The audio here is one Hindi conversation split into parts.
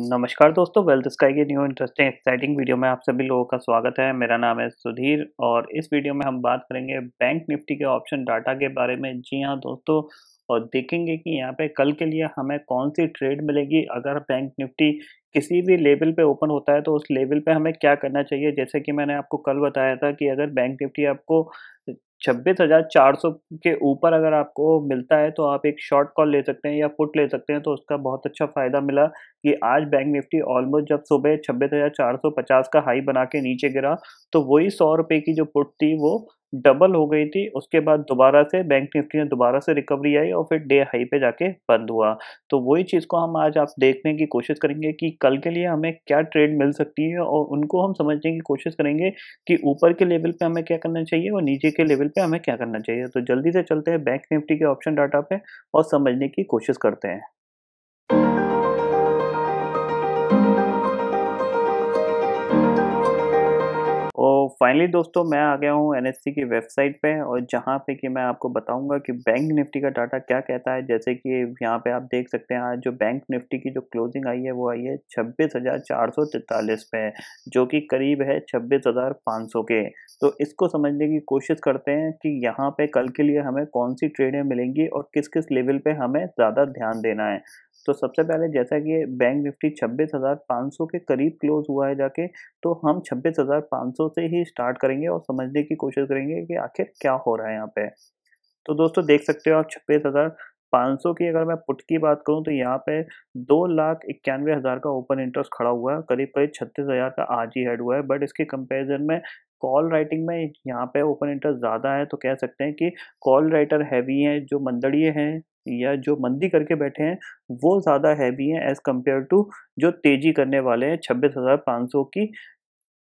नमस्कार दोस्तों वेल्थ स्काई के न्यू इंटरेस्टिंग एक्साइटिंग वीडियो में आप सभी लोगों का स्वागत है मेरा नाम है सुधीर और इस वीडियो में हम बात करेंगे बैंक निफ्टी के ऑप्शन डाटा के बारे में जी हाँ दोस्तों और देखेंगे कि यहाँ पे कल के लिए हमें कौन सी ट्रेड मिलेगी अगर बैंक निफ्टी किसी भी लेवल पे ओपन होता है तो उस लेवल पे हमें क्या करना चाहिए जैसे कि मैंने आपको कल बताया था कि अगर बैंक निफ्टी आपको छब्बीस हज़ार चार सौ के ऊपर अगर आपको मिलता है तो आप एक शॉर्ट कॉल ले सकते हैं या पुट ले सकते हैं तो उसका बहुत अच्छा फ़ायदा मिला कि आज बैंक निफ्टी ऑलमोस्ट जब सुबह छब्बीस हज़ार चार सौ पचास का हाई बना के नीचे गिरा तो वही सौ रुपए की जो पुट थी वो डबल हो गई थी उसके बाद दोबारा से बैंक निफ्टी में दोबारा से रिकवरी आई और फिर डे हाई पे जाके बंद हुआ तो वही चीज़ को हम आज आप देखने की कोशिश करेंगे कि कल के लिए हमें क्या ट्रेड मिल सकती है और उनको हम समझने की कोशिश करेंगे कि ऊपर के लेवल पे हमें क्या करना चाहिए और नीचे के लेवल पे हमें क्या करना चाहिए तो जल्दी से चलते हैं बैंक निफ्टी के ऑप्शन डाटा पे और समझने की कोशिश करते हैं फाइनली दोस्तों मैं आ गया हूँ एन की वेबसाइट पे और जहाँ पे कि मैं आपको बताऊंगा कि बैंक निफ्टी का डाटा क्या कहता है जैसे कि यहाँ पे आप देख सकते हैं आज जो बैंक निफ्टी की जो क्लोजिंग आई है वो आई है छब्बीस हज़ार चार सौ तैतालीस पे जो कि करीब है छब्बीस हज़ार पाँच सौ के तो इसको समझने की कोशिश करते हैं कि यहाँ पे कल के लिए हमें कौन सी ट्रेडें मिलेंगी और किस किस लेवल पर हमें ज़्यादा ध्यान देना है तो सबसे पहले जैसा कि बैंक निफ्टी 26,500 के करीब क्लोज हुआ है जाके तो हम 26,500 से ही स्टार्ट करेंगे और समझने की कोशिश करेंगे कि आखिर क्या हो रहा है यहाँ पे तो दोस्तों देख सकते हो आप छब्बीस हज़ार पाँच सौ की अगर मैं पुट की बात करूं तो यहाँ पे दो लाख इक्यानवे हज़ार का ओपन इंटरेस्ट खड़ा हुआ है करीब करीब छत्तीस हज़ार का आज ही हेड हुआ है बट इसके कंपैरिजन में कॉल राइटिंग में यहाँ पे ओपन इंटरेस्ट ज़्यादा है तो कह सकते हैं कि कॉल राइटर हैवी हैं जो मंदड़िए हैं या जो मंदी करके बैठे हैं वो ज़्यादा हैवी हैं एज़ कम्पेयर टू जो तेज़ी करने वाले हैं छब्बीस हज़ार पाँच सौ की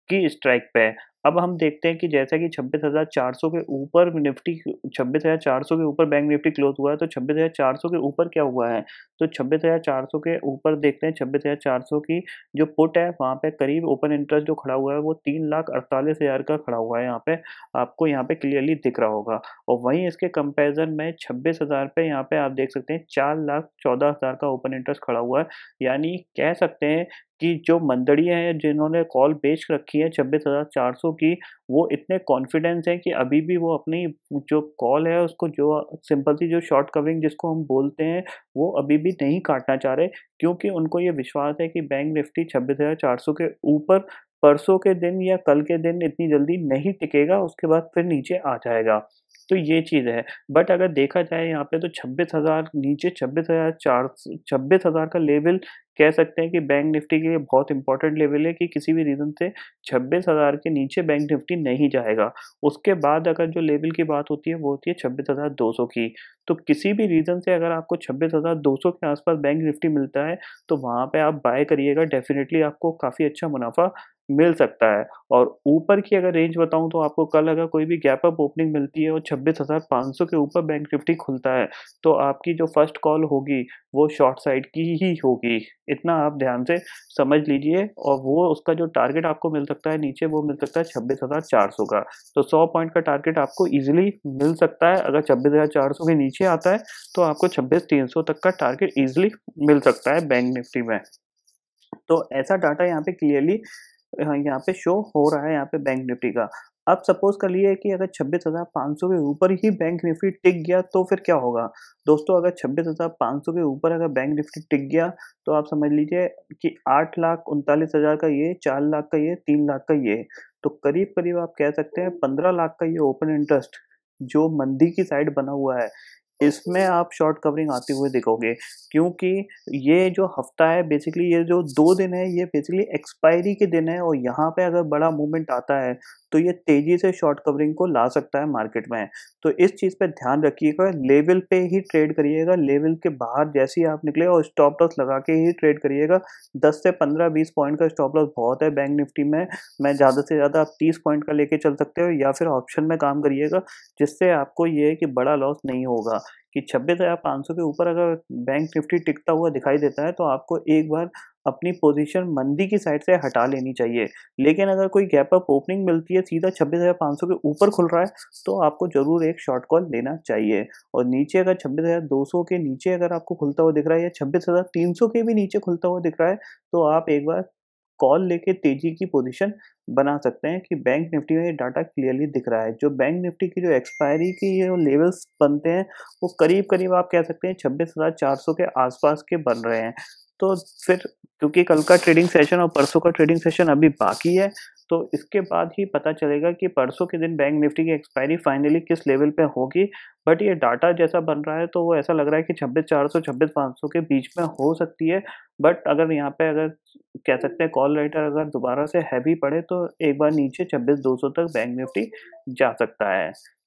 की स्ट्राइक पे है अब हम देखते हैं कि जैसे कि 26,400 के ऊपर निफ्टी 26,400 के ऊपर बैंक निफ्टी क्लोज हुआ है तो 26,400 के ऊपर क्या हुआ है तो 26,400 के ऊपर देखते हैं 26,400 की जो पुट है वहाँ पे करीब ओपन इंटरेस्ट जो खड़ा हुआ है वो तीन लाख अड़तालीस हज़ार का खड़ा हुआ है यहाँ पे आपको यहाँ पे क्लियरली दिख रहा होगा और वहीं इसके कंपेरिजन में छब्बीस हज़ार पे यहाँ पे आप देख सकते हैं चार लाख चौदह हज़ार का ओपन इंटरेस्ट खड़ा हुआ है यानी कह सकते हैं कि जो मंदड़ियाँ हैं जिन्होंने कॉल बेच रखी है छब्बीस हज़ार चार सौ की वो इतने कॉन्फिडेंस हैं कि अभी भी वो अपनी जो कॉल है उसको जो सिंपल सी जो शॉर्ट कवरिंग जिसको हम बोलते हैं वो अभी भी नहीं काटना चाह रहे क्योंकि उनको ये विश्वास है कि बैंक निफ्टी छब्बीस हज़ार चार सौ के ऊपर परसों के दिन या कल के दिन इतनी जल्दी नहीं टिकेगा उसके बाद फिर नीचे आ जाएगा तो ये चीज़ है बट अगर देखा जाए यहाँ पे तो छब्बीस हज़ार नीचे छब्बीस हज़ार चार छब्बीस हज़ार का लेवल कह सकते हैं कि बैंक निफ्टी के लिए बहुत इंपॉर्टेंट लेवल है कि किसी भी रीज़न से छब्बीस हज़ार के नीचे बैंक निफ्टी नहीं जाएगा उसके बाद अगर जो लेवल की बात होती है वो होती है छब्बीस हज़ार दो सौ की तो किसी भी रीज़न से अगर आपको छब्बीस हज़ार दो सौ के आसपास बैंक निफ्टी मिलता है तो वहाँ पर आप बाय करिएगा डेफिनेटली आपको काफ़ी अच्छा मुनाफा मिल सकता है और ऊपर की अगर रेंज बताऊं तो आपको कल अगर कोई भी गैप अप ओपनिंग मिलती है और छब्बीस हज़ार पाँच सौ के ऊपर बैंक निफ्टी खुलता है तो आपकी जो फर्स्ट कॉल होगी वो शॉर्ट साइड की ही होगी इतना आप ध्यान से समझ लीजिए और वो उसका जो टारगेट आपको मिल सकता है नीचे वो मिल सकता है छब्बीस हज़ार चार सौ का तो सौ पॉइंट का टारगेट आपको इजीली मिल सकता है अगर छब्बीस हज़ार चार सौ के नीचे आता है तो आपको छब्बीस तीन सौ तक का टारगेट इजीली मिल सकता है बैंक निफ्टी में तो ऐसा डाटा यहाँ पे क्लियरली यहाँ पे शो हो रहा है यहाँ पे बैंक निफ्टी का आप सपोज कर लिए कि अगर छब्बीस हज़ार पाँच सौ के ऊपर ही बैंक निफ्टी टिक गया तो फिर क्या होगा दोस्तों अगर छब्बीस हज़ार पाँच सौ के ऊपर अगर बैंक निफ्टी टिक गया तो आप समझ लीजिए कि आठ लाख उनतालीस हज़ार का ये चार लाख का ये तीन लाख का ये तो करीब करीब आप कह सकते हैं पंद्रह लाख का ये ओपन इंटरेस्ट जो मंदी की साइड बना हुआ है इसमें आप शॉर्ट कवरिंग आते हुए देखोगे क्योंकि ये जो हफ्ता है बेसिकली ये जो दो दिन है ये बेसिकली एक्सपायरी के दिन है और यहाँ पे अगर बड़ा मूवमेंट आता है तो ये तेज़ी से शॉर्ट कवरिंग को ला सकता है मार्केट में तो इस चीज़ पे ध्यान रखिएगा लेवल पे ही ट्रेड करिएगा लेवल के बाहर जैसे ही आप निकले और स्टॉप लॉस लगा के ही ट्रेड करिएगा 10 से 15 20 पॉइंट का स्टॉप लॉस बहुत है बैंक निफ्टी में मैं ज़्यादा से ज़्यादा आप 30 पॉइंट का लेके चल सकते हो या फिर ऑप्शन में काम करिएगा जिससे आपको ये है कि बड़ा लॉस नहीं होगा कि छब्बीस हज़ार पाँच सौ के ऊपर अगर बैंक निफ्टी टिकता हुआ दिखाई देता है तो आपको एक बार अपनी पोजीशन मंदी की साइड से हटा लेनी चाहिए लेकिन अगर कोई गैप अप ओपनिंग मिलती है सीधा छब्बीस हज़ार पाँच सौ के ऊपर खुल रहा है तो आपको ज़रूर एक शॉर्ट कॉल लेना चाहिए और नीचे अगर छब्बीस हज़ार दो सौ के नीचे अगर आपको खुलता हुआ दिख रहा है या छब्बीस हज़ार तीन सौ के भी नीचे खुलता हुआ दिख रहा है तो आप एक बार कॉल लेके तेजी की पोजीशन बना सकते हैं कि बैंक निफ्टी में ये डाटा क्लियरली दिख रहा है जो बैंक निफ्टी की जो एक्सपायरी की ये लेवल्स बनते हैं वो करीब करीब आप कह सकते हैं छब्बीस हज़ार चार सौ के आसपास के बन रहे हैं तो फिर क्योंकि कल का ट्रेडिंग सेशन और परसों का ट्रेडिंग सेशन अभी बाकी है तो इसके बाद ही पता चलेगा कि परसों के दिन बैंक निफ्टी की एक्सपायरी फाइनली किस लेवल पे होगी बट ये डाटा जैसा बन रहा है तो वो ऐसा लग रहा है कि छब्बीस चार सौ छब्बीस पाँच सौ के बीच में हो सकती है बट अगर यहाँ पे अगर कह सकते हैं कॉल राइटर अगर दोबारा से हैवी पड़े तो एक बार नीचे छब्बीस दो सौ तक बैंक निफ्टी जा सकता है